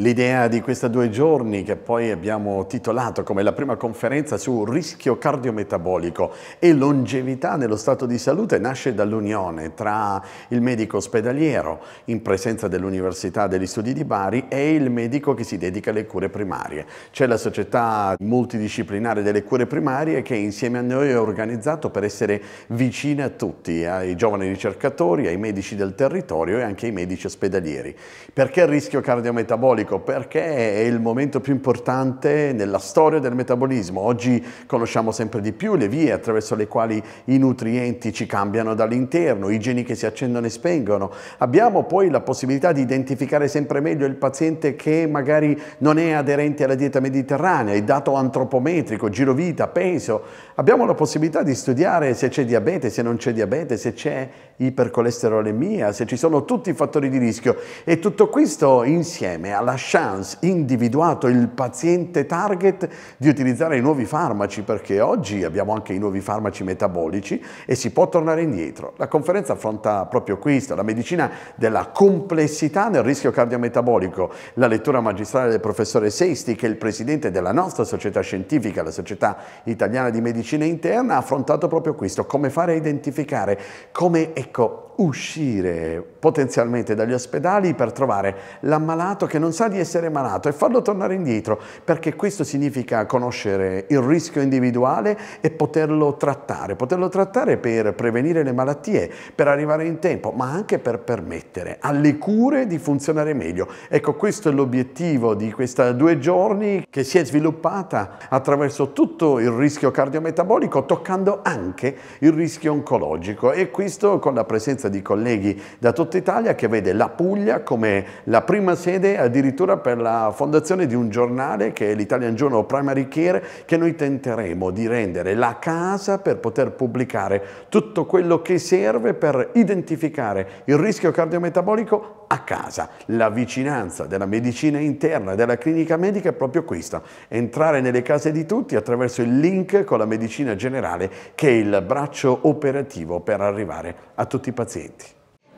L'idea di questi due giorni che poi abbiamo titolato come la prima conferenza su rischio cardiometabolico e longevità nello stato di salute nasce dall'unione tra il medico ospedaliero in presenza dell'Università degli Studi di Bari e il medico che si dedica alle cure primarie. C'è la società multidisciplinare delle cure primarie che insieme a noi è organizzato per essere vicina a tutti, ai giovani ricercatori, ai medici del territorio e anche ai medici ospedalieri. Perché il rischio cardiometabolico? ipocondriaco perché è il momento più importante nella storia del metabolismo. Oggi conosciamo sempre di più le vie attraverso le quali i nutrienti ci cambiano dall'interno, i geni che si accendono e spengono. Abbiamo poi la possibilità di identificare sempre meglio il paziente che magari non è aderente alla dieta mediterranea, il dato antropometrico, giro vita, peso. Abbiamo la possibilità di studiare se c'è diabete, se non c'è diabete, se c'è ipercolesterolemia, se ci sono tutti i fattori di rischio e tutto questo insieme alla chance individuato il paziente target di utilizzare i nuovi farmaci, perché oggi abbiamo anche i nuovi farmaci metabolici e si può tornare indietro. La conferenza affronta proprio questo, la medicina della complessità nel rischio cardiometabolico, la lettura magistrale del professore Sesti, che è il presidente della nostra società scientifica, la Società Italiana di Medicina Interna, ha affrontato proprio questo, come fare a identificare, come, ecco, uscire potenzialmente dagli ospedali per trovare l'ammalato che non sa di essere malato e farlo tornare indietro, perché questo significa conoscere il rischio individuale e poterlo trattare, poterlo trattare per prevenire le malattie, per arrivare in tempo, ma anche per permettere alle cure di funzionare meglio. Ecco, questo è l'obiettivo di questi due giorni che si è sviluppata attraverso tutto il rischio cardiometabolico, toccando anche il rischio oncologico e questo con la presenza presenza di colleghi da tutta Italia che vede la Puglia come la prima sede addirittura per la fondazione di un giornale che è l'Italian Journal Primary Care che noi tenteremo di rendere la casa per poter pubblicare tutto quello che serve per identificare il rischio cardiometabolico a casa. La vicinanza della medicina interna e della clinica medica è proprio questa, entrare nelle case di tutti attraverso il link con la medicina generale che è il braccio operativo per arrivare a tutti i pazienti pazienti.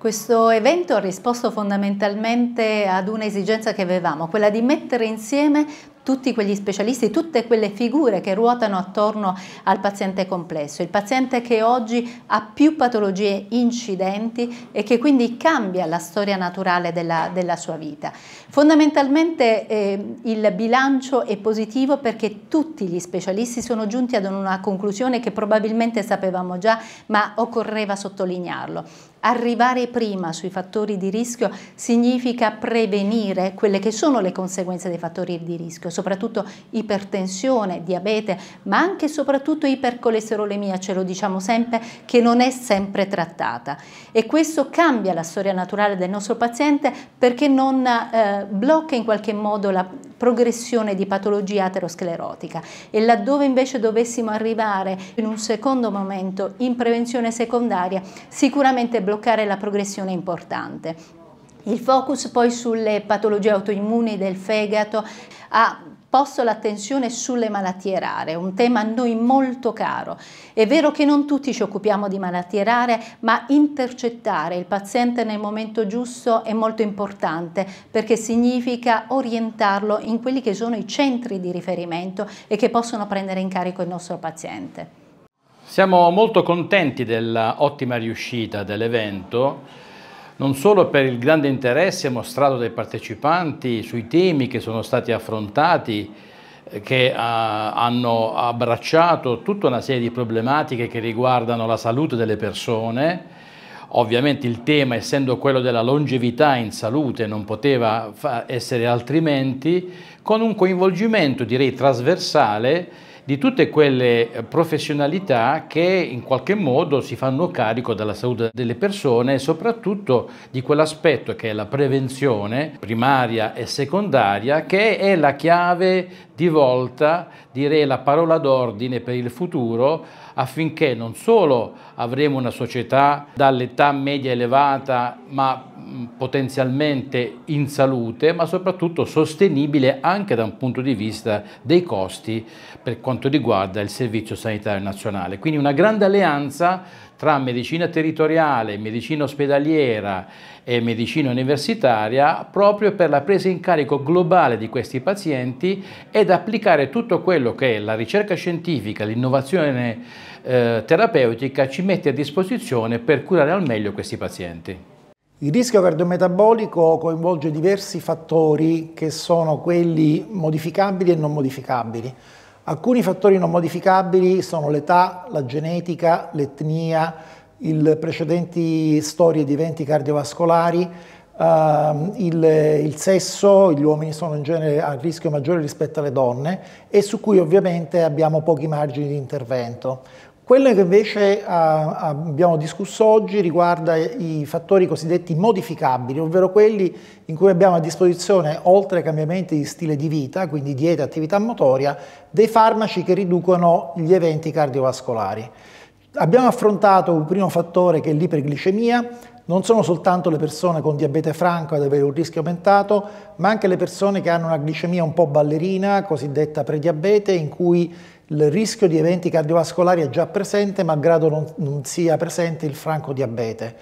Questo evento ha risposto fondamentalmente ad un'esigenza che avevamo, quella di mettere insieme tutti quegli specialisti, tutte quelle figure che ruotano attorno al paziente complesso, il paziente che oggi ha più patologie incidenti e che quindi cambia la storia naturale della, della sua vita. Fondamentalmente eh, il bilancio è positivo perché tutti gli specialisti sono giunti ad una conclusione che probabilmente sapevamo già ma occorreva sottolinearlo. Arrivare prima sui fattori di rischio significa prevenire quelle che sono le conseguenze dei fattori di rischio, soprattutto ipertensione, diabete, ma anche e soprattutto ipercolesterolemia, ce lo diciamo sempre, che non è sempre trattata. E questo cambia la storia naturale del nostro paziente perché non eh, blocca in qualche modo la progressione di patologia aterosclerotica e laddove invece dovessimo arrivare in un secondo momento in prevenzione secondaria sicuramente bloccare la progressione è importante. Il focus poi sulle patologie autoimmuni del fegato ha posto l'attenzione sulle malattie rare, un tema a noi molto caro. È vero che non tutti ci occupiamo di malattie rare, ma intercettare il paziente nel momento giusto è molto importante perché significa orientarlo in quelli che sono i centri di riferimento e che possono prendere in carico il nostro paziente. Siamo molto contenti dell'ottima riuscita dell'evento non solo per il grande interesse mostrato dai partecipanti sui temi che sono stati affrontati, eh, che eh, hanno abbracciato tutta una serie di problematiche che riguardano la salute delle persone, Ovviamente il tema, essendo quello della longevità in salute, non poteva essere altrimenti, con un coinvolgimento direi trasversale di tutte quelle eh, professionalità che in qualche modo si fanno carico della salute delle persone e soprattutto di quell'aspetto che è la prevenzione primaria e secondaria che è la chiave di volta direi la parola d'ordine per il futuro affinché non solo avremo una società dall'età media elevata ma potenzialmente in salute ma soprattutto sostenibile anche da un punto di vista dei costi per quanto riguarda il Servizio Sanitario Nazionale. Quindi una grande alleanza tra medicina territoriale, medicina ospedaliera e medicina universitaria proprio per la presa in carico globale di questi pazienti ed applicare tutto quello che la ricerca scientifica, l'innovazione eh, terapeutica ci mette a disposizione per curare al meglio questi pazienti. Il rischio cardiometabolico coinvolge diversi fattori che sono quelli modificabili e non modificabili. Alcuni fattori non modificabili sono l'età, la genetica, l'etnia, le precedenti storie di eventi cardiovascolari, Uh, il, il, sesso, gli uomini sono in genere a rischio maggiore rispetto alle donne e su cui ovviamente abbiamo pochi margini di intervento. Quello che invece ah, abbiamo discusso oggi riguarda i fattori cosiddetti modificabili, ovvero quelli in cui abbiamo a disposizione, oltre ai cambiamenti di stile di vita, quindi dieta e attività motoria, dei farmaci che riducono gli eventi cardiovascolari. Abbiamo affrontato un primo fattore che è l'iperglicemia, non sono soltanto le persone con diabete franco ad avere un rischio aumentato, ma anche le persone che hanno una glicemia un po' ballerina, cosiddetta prediabete, in cui il rischio di eventi cardiovascolari è già presente, malgrado non, non sia presente il franco diabete.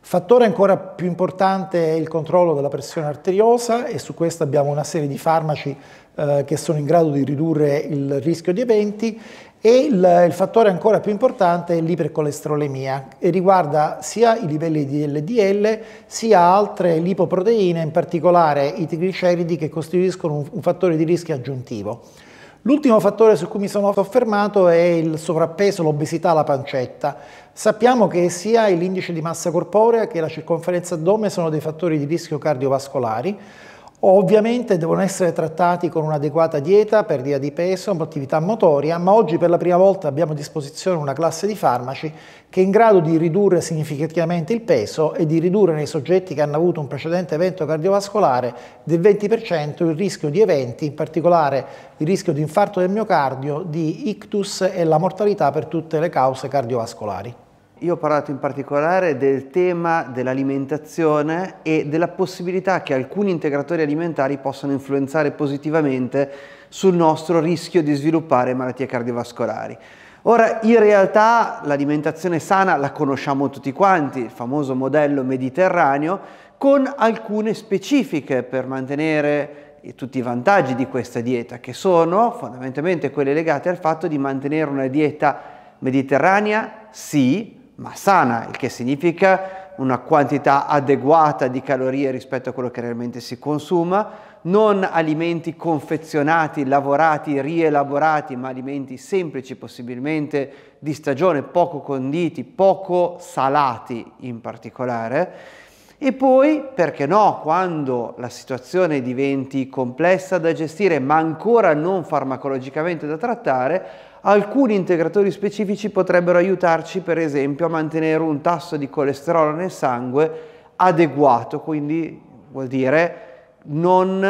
Fattore ancora più importante è il controllo della pressione arteriosa e su questo abbiamo una serie di farmaci eh, che sono in grado di ridurre il rischio di eventi e il, il fattore ancora più importante è l'ipercolesterolemia e riguarda sia i livelli di LDL sia altre lipoproteine, in particolare i trigliceridi che costituiscono un, un fattore di rischio aggiuntivo. L'ultimo fattore su cui mi sono soffermato è il sovrappeso, l'obesità, la pancetta. Sappiamo che sia l'indice di massa corporea che la circonferenza addome sono dei fattori di rischio cardiovascolari, Ovviamente devono essere trattati con un'adeguata dieta, perdita di peso, attività motoria, ma oggi per la prima volta abbiamo a disposizione una classe di farmaci che è in grado di ridurre significativamente il peso e di ridurre nei soggetti che hanno avuto un precedente evento cardiovascolare del 20% il rischio di eventi, in particolare il rischio di infarto del miocardio, di ictus e la mortalità per tutte le cause cardiovascolari. Io ho parlato in particolare del tema dell'alimentazione e della possibilità che alcuni integratori alimentari possano influenzare positivamente sul nostro rischio di sviluppare malattie cardiovascolari. Ora, in realtà l'alimentazione sana la conosciamo tutti quanti, il famoso modello mediterraneo, con alcune specifiche per mantenere tutti i vantaggi di questa dieta, che sono fondamentalmente quelle legate al fatto di mantenere una dieta mediterranea, sì, ma sana, il che significa una quantità adeguata di calorie rispetto a quello che realmente si consuma, non alimenti confezionati, lavorati, rielaborati, ma alimenti semplici possibilmente, di stagione, poco conditi, poco salati in particolare. E poi, perché no, quando la situazione diventi complessa da gestire, ma ancora non farmacologicamente da trattare, Alcuni integratori specifici potrebbero aiutarci per esempio a mantenere un tasso di colesterolo nel sangue adeguato, quindi vuol dire non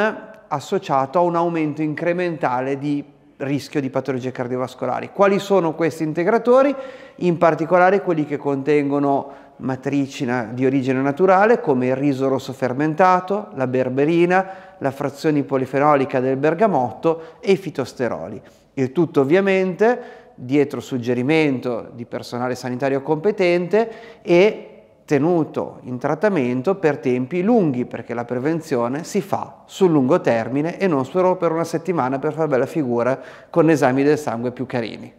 associato a un aumento incrementale di rischio di patologie cardiovascolari. Quali sono questi integratori? In particolare quelli che contengono matrici di origine naturale come il riso rosso fermentato, la berberina, la frazione polifenolica del bergamotto e i fitosteroli. Il tutto ovviamente dietro suggerimento di personale sanitario competente e tenuto in trattamento per tempi lunghi, perché la prevenzione si fa sul lungo termine e non solo per una settimana per fare bella figura con esami del sangue più carini.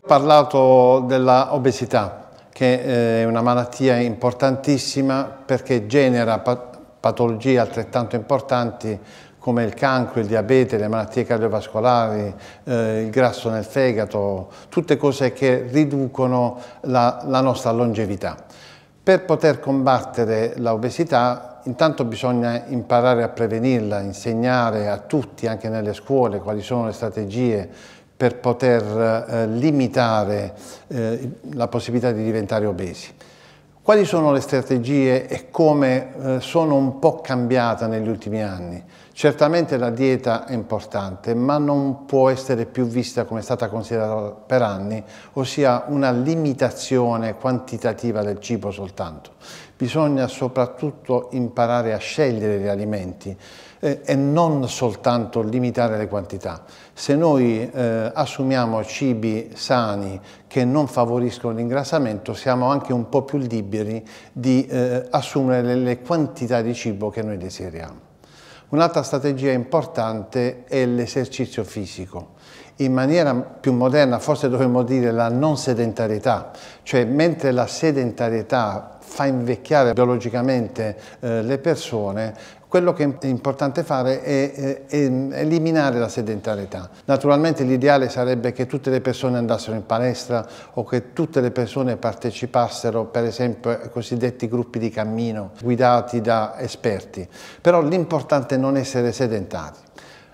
Ho parlato dell'obesità, che eh, è una malattia importantissima perché genera patologie altrettanto importanti come il cancro, il diabete, le malattie cardiovascolari, eh, il grasso nel fegato, tutte cose che riducono la, la nostra longevità. Per poter combattere l'obesità intanto bisogna imparare a prevenirla, insegnare a tutti, anche nelle scuole, quali sono le strategie per poter eh, limitare eh, la possibilità di diventare obesi. Quali sono le strategie e come eh, sono un po' cambiate negli ultimi anni? Certamente la dieta è importante, ma non può essere più vista come è stata considerata per anni, ossia una limitazione quantitativa del cibo soltanto. Bisogna soprattutto imparare a scegliere gli alimenti eh, e non soltanto limitare le quantità. Se noi eh, assumiamo cibi sani che non favoriscono l'ingrassamento, siamo anche un po' più liberi di eh, assumere le, le quantità di cibo che noi desideriamo. Un'altra strategia importante è l'esercizio fisico. In maniera più moderna forse dovremmo dire la non sedentarietà, cioè mentre la sedentarietà fa invecchiare biologicamente eh, le persone, quello che è importante fare eh, è, eliminare la sedentarietà. Naturalmente l'ideale sarebbe che tutte le persone andassero in palestra o che tutte le persone partecipassero per esempio ai cosiddetti gruppi di cammino guidati da esperti, però l'importante è non essere sedentari.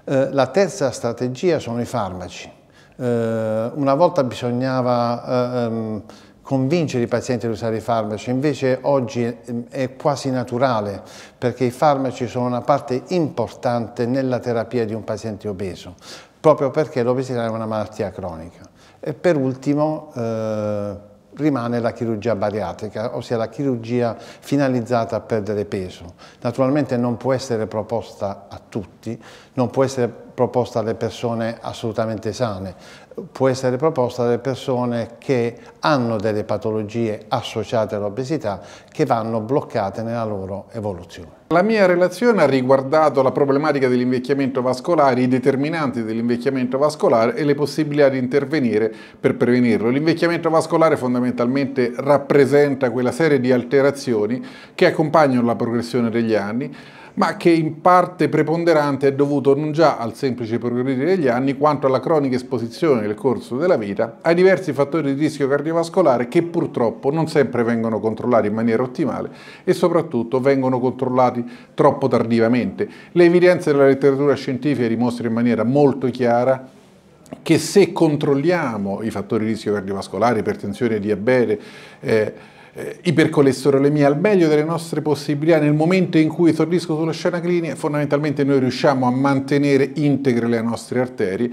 Eh, la terza strategia sono i farmaci. Eh, una volta bisognava ehm, convincere i pazienti ad usare i farmaci, invece oggi ehm, è quasi naturale perché i farmaci sono una parte importante nella terapia di un paziente obeso, proprio perché l'obesità è una malattia cronica. E per ultimo eh, rimane la chirurgia bariatrica, ossia la chirurgia finalizzata a perdere peso. Naturalmente non può essere proposta a tutti, non può essere proposta alle persone assolutamente sane, può essere proposta alle persone che hanno delle patologie associate all'obesità che vanno bloccate nella loro evoluzione. La mia relazione ha riguardato la problematica dell'invecchiamento vascolare, i determinanti dell'invecchiamento vascolare e le possibilità di intervenire per prevenirlo. L'invecchiamento vascolare fondamentalmente rappresenta quella serie di alterazioni che accompagnano la progressione degli anni, ma che in parte preponderante è dovuto non già al semplice progredire degli anni quanto alla cronica esposizione nel corso della vita ai diversi fattori di rischio cardiovascolare che purtroppo non sempre vengono controllati in maniera ottimale e soprattutto vengono controllati troppo tardivamente. Le evidenze della letteratura scientifica dimostrano in maniera molto chiara che se controlliamo i fattori di rischio cardiovascolare, ipertensione diabete, eh, eh, ipercolesterolemia al meglio delle nostre possibilità nel momento in cui esordisco sulla scena clinica, fondamentalmente noi riusciamo a mantenere integre le nostre arterie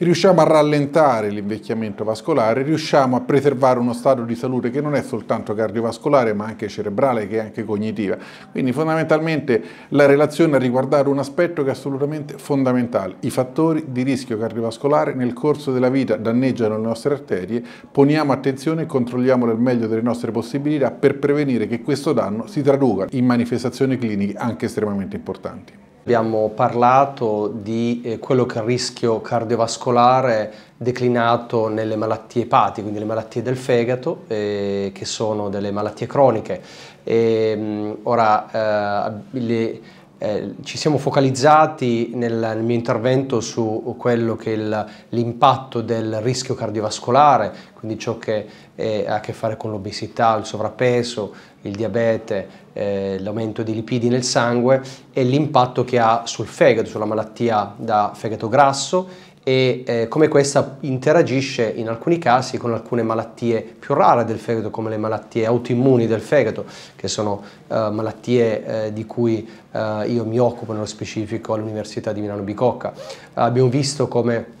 riusciamo a rallentare l'invecchiamento vascolare, riusciamo a preservare uno stato di salute che non è soltanto cardiovascolare ma anche cerebrale, che è anche cognitiva. Quindi fondamentalmente la relazione a riguardare un aspetto che è assolutamente fondamentale. I fattori di rischio cardiovascolare nel corso della vita danneggiano le nostre arterie, poniamo attenzione e controlliamo nel meglio delle nostre possibilità per prevenire che questo danno si traduca in manifestazioni cliniche anche estremamente importanti. Abbiamo parlato di eh, quello che è il rischio cardiovascolare declinato nelle malattie epatiche, quindi le malattie del fegato, eh, che sono delle malattie croniche. E, ehm, ora, eh, le, eh, ci siamo focalizzati nel, nel, mio intervento su quello che è l'impatto del rischio cardiovascolare, quindi ciò che eh, ha a che fare con l'obesità, il sovrappeso, il diabete, eh, l'aumento di lipidi nel sangue e l'impatto che ha sul fegato, sulla malattia da fegato grasso e eh, come questa interagisce in alcuni casi con alcune malattie più rare del fegato come le malattie autoimmuni del fegato che sono eh, malattie eh, di cui eh, io mi occupo nello specifico all'Università di Milano Bicocca. Abbiamo visto come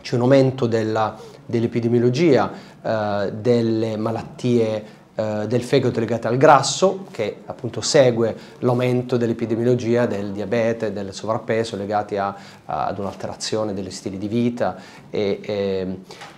c'è un aumento dell'epidemiologia dell eh, delle malattie eh, del fegato legate al grasso, che appunto segue l'aumento dell'epidemiologia del diabete, del sovrappeso legati a, a, ad un'alterazione degli stili di vita e, e,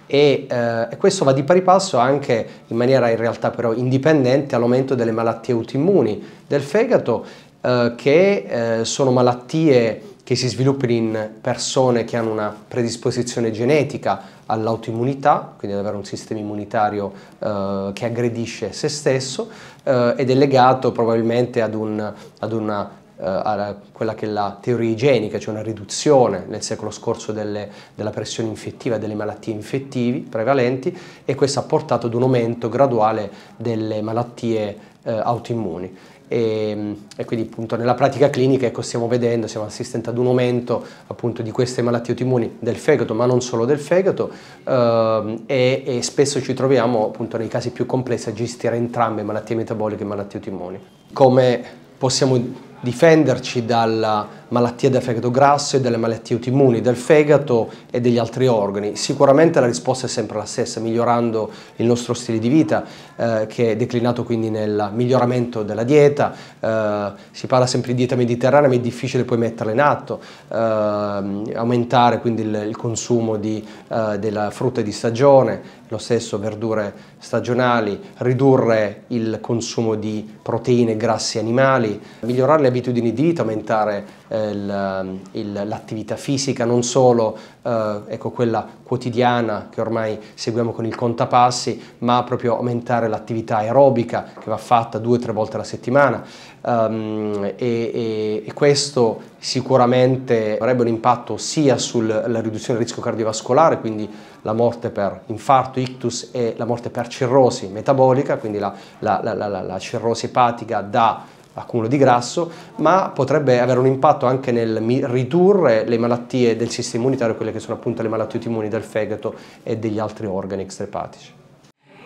e, eh, e, questo va di pari passo anche in maniera in realtà però indipendente all'aumento delle malattie autoimmuni del fegato eh, che eh, sono malattie che si sviluppano in persone che hanno una predisposizione genetica all'autoimmunità, quindi ad avere un sistema immunitario eh, che aggredisce se stesso eh, ed è legato probabilmente ad, un, ad una, eh, a quella che è la teoria igienica, cioè una riduzione nel secolo scorso delle, della pressione infettiva, delle malattie infettive prevalenti e questo ha portato ad un aumento graduale delle malattie eh, autoimmuni e, ehm, e quindi appunto nella pratica clinica ecco, stiamo vedendo, stiamo assistendo ad un aumento appunto di queste malattie autoimmuni del fegato, ma non solo del fegato ehm, e, e, spesso ci troviamo appunto nei casi più complessi a gestire entrambe malattie metaboliche e malattie autoimmuni. Come possiamo difenderci dalla malattie del fegato grasso e delle malattie autoimmuni del fegato e degli altri organi. Sicuramente la risposta è sempre la stessa, migliorando il nostro stile di vita, eh, che è declinato quindi nel miglioramento della dieta, eh, si parla sempre di dieta mediterranea, ma è difficile poi metterla in atto, eh, aumentare quindi il, il consumo di, eh, della frutta di stagione, lo stesso verdure stagionali, ridurre il consumo di proteine, e grassi animali, migliorare le abitudini di vita, aumentare eh, ehm, l'attività fisica, non solo eh, ecco, quella quotidiana che ormai seguiamo con il contapassi, ma proprio aumentare l'attività aerobica che va fatta due o tre volte alla settimana. Ehm, e, e, e questo sicuramente avrebbe un impatto sia sulla riduzione del rischio cardiovascolare, quindi la morte per infarto, ictus e la morte per cirrosi metabolica, quindi la, la, la, la cirrosi epatica da accumulo di grasso, ma potrebbe avere un impatto anche nel ridurre le malattie del sistema immunitario, quelle che sono appunto le malattie autoimmuni del fegato e degli altri organi extrepatici.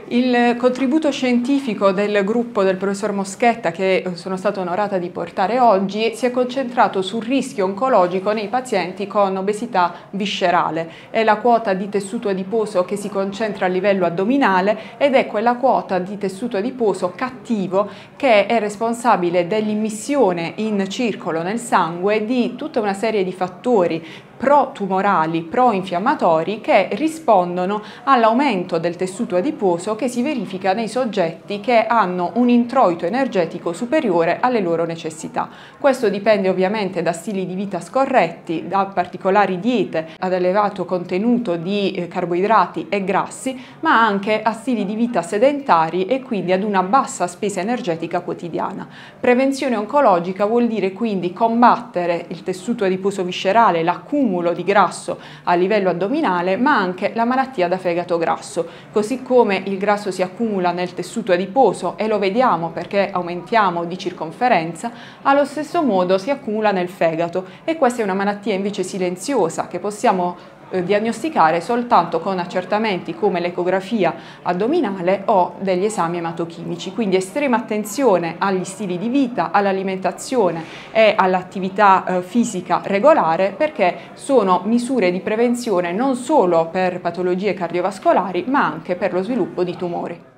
Il contributo scientifico del gruppo del professor Moschetta, che eh, sono stata onorata di portare oggi, si è concentrato sul rischio oncologico nei pazienti con obesità viscerale. È la quota di tessuto adiposo che si concentra a livello addominale ed è quella quota di tessuto adiposo cattivo che è responsabile dell'immissione in circolo nel sangue di tutta una serie di fattori pro-tumorali, pro-infiammatori che rispondono all'aumento del tessuto adiposo che si verifica nei soggetti che hanno un introito energetico superiore alle loro necessità. Questo dipende ovviamente da stili di vita scorretti, da particolari diete ad elevato contenuto di eh, carboidrati e grassi, ma anche a stili di vita sedentari e quindi ad una bassa spesa energetica quotidiana. Prevenzione oncologica vuol dire quindi combattere il tessuto adiposo viscerale, l'accumulo accumulo di grasso a livello addominale, ma anche la malattia da fegato grasso. Così come il grasso si accumula nel tessuto adiposo e lo vediamo perché aumentiamo di circonferenza, allo stesso modo si accumula nel fegato e questa è una malattia invece silenziosa che possiamo eh, diagnosticare soltanto con accertamenti come l'ecografia addominale o degli esami ematochimici. Quindi estrema attenzione agli stili di vita, all'alimentazione e all'attività eh, fisica regolare perché sono misure di prevenzione non solo per patologie cardiovascolari ma anche per lo sviluppo di tumori.